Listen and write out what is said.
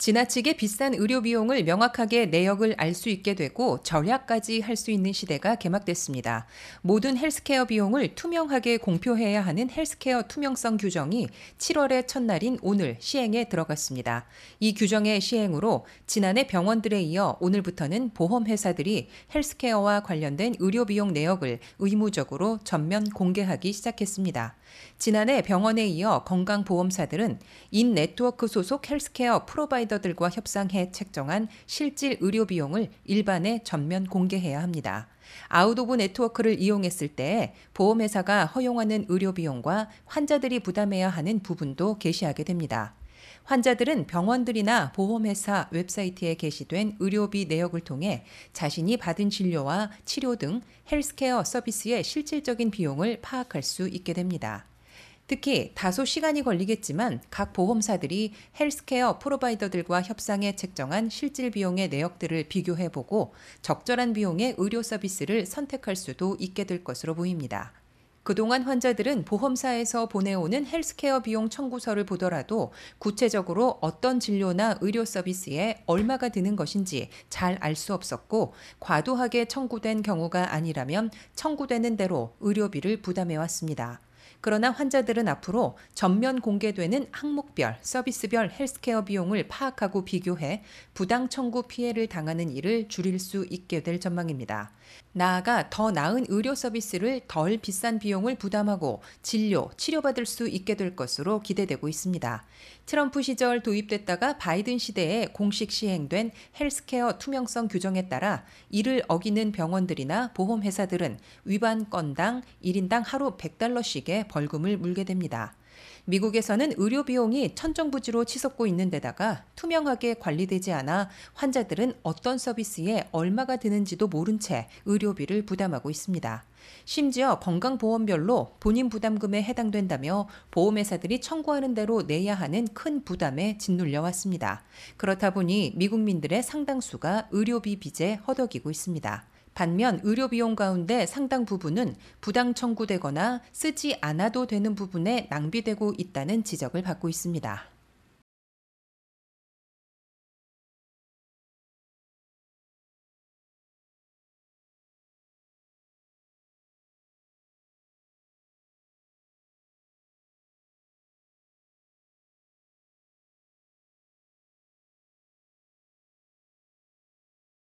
지나치게 비싼 의료 비용을 명확하게 내역을 알 수 있게 되고 절약까지 할 수 있는 시대가 개막됐습니다. 모든 헬스케어 비용을 투명하게 공표해야 하는 헬스케어 투명성 규정이 7월의 첫날인 오늘 시행에 들어갔습니다. 이 규정의 시행으로 지난해 병원들에 이어 오늘부터는 보험회사들이 헬스케어와 관련된 의료 비용 내역을 의무적으로 전면 공개하기 시작했습니다. 지난해 병원에 이어 건강보험사들은 인 네트워크 소속 헬스케어 프로바이더 프로바이더들과 협상해 책정한 실질 의료 비용을 일반에 전면 공개해야 합니다. 아웃 오브 네트워크를 이용했을 때 보험회사가 허용하는 의료 비용과 환자들이 부담해야 하는 부분도 게시하게 됩니다. 환자들은 병원들이나 보험회사 웹사이트에 게시된 의료비 내역을 통해 자신이 받은 진료와 치료 등 헬스케어 서비스의 실질적인 비용을 파악할 수 있게 됩니다. 특히 다소 시간이 걸리겠지만 각 보험사들이 헬스케어 프로바이더들과 협상해 책정한 실질 비용의 내역들을 비교해보고 적절한 비용의 의료 서비스를 선택할 수도 있게 될 것으로 보입니다. 그동안 환자들은 보험사에서 보내오는 헬스케어 비용 청구서를 보더라도 구체적으로 어떤 진료나 의료 서비스에 얼마가 드는 것인지 잘 알 수 없었고 과도하게 청구된 경우가 아니라면 청구되는 대로 의료비를 부담해 왔습니다. 그러나 환자들은 앞으로 전면 공개되는 항목별, 서비스별 헬스케어 비용을 파악하고 비교해 부당 청구 피해를 당하는 일을 줄일 수 있게 될 전망입니다. 나아가 더 나은 의료 서비스를 덜 비싼 비용을 부담하고 진료, 치료받을 수 있게 될 것으로 기대되고 있습니다. 트럼프 시절 도입됐다가 바이든 시대에 공식 시행된 헬스케어 투명성 규정에 따라 이를 어기는 병원들이나 보험회사들은 위반 건당 1인당 하루 100달러씩의 벌금을 물게 됩니다. 미국에서는 의료 비용이 천정부지로 치솟고 있는 데다가 투명하게 관리되지 않아 환자들은 어떤 서비스에 얼마가 드는지도 모른 채 의료비를 부담하고 있습니다. 심지어 건강보험별로 본인 부담금에 해당된다며 보험회사들이 청구하는 대로 내야 하는 큰 부담에 짓눌려 왔습니다. 그렇다 보니 미국민들의 상당수가 의료비 빚에 허덕이고 있습니다. 반면 의료 비용 가운데 상당 부분은 부당 청구되거나 쓰지 않아도 되는 부분에 낭비되고 있다는 지적을 받고 있습니다.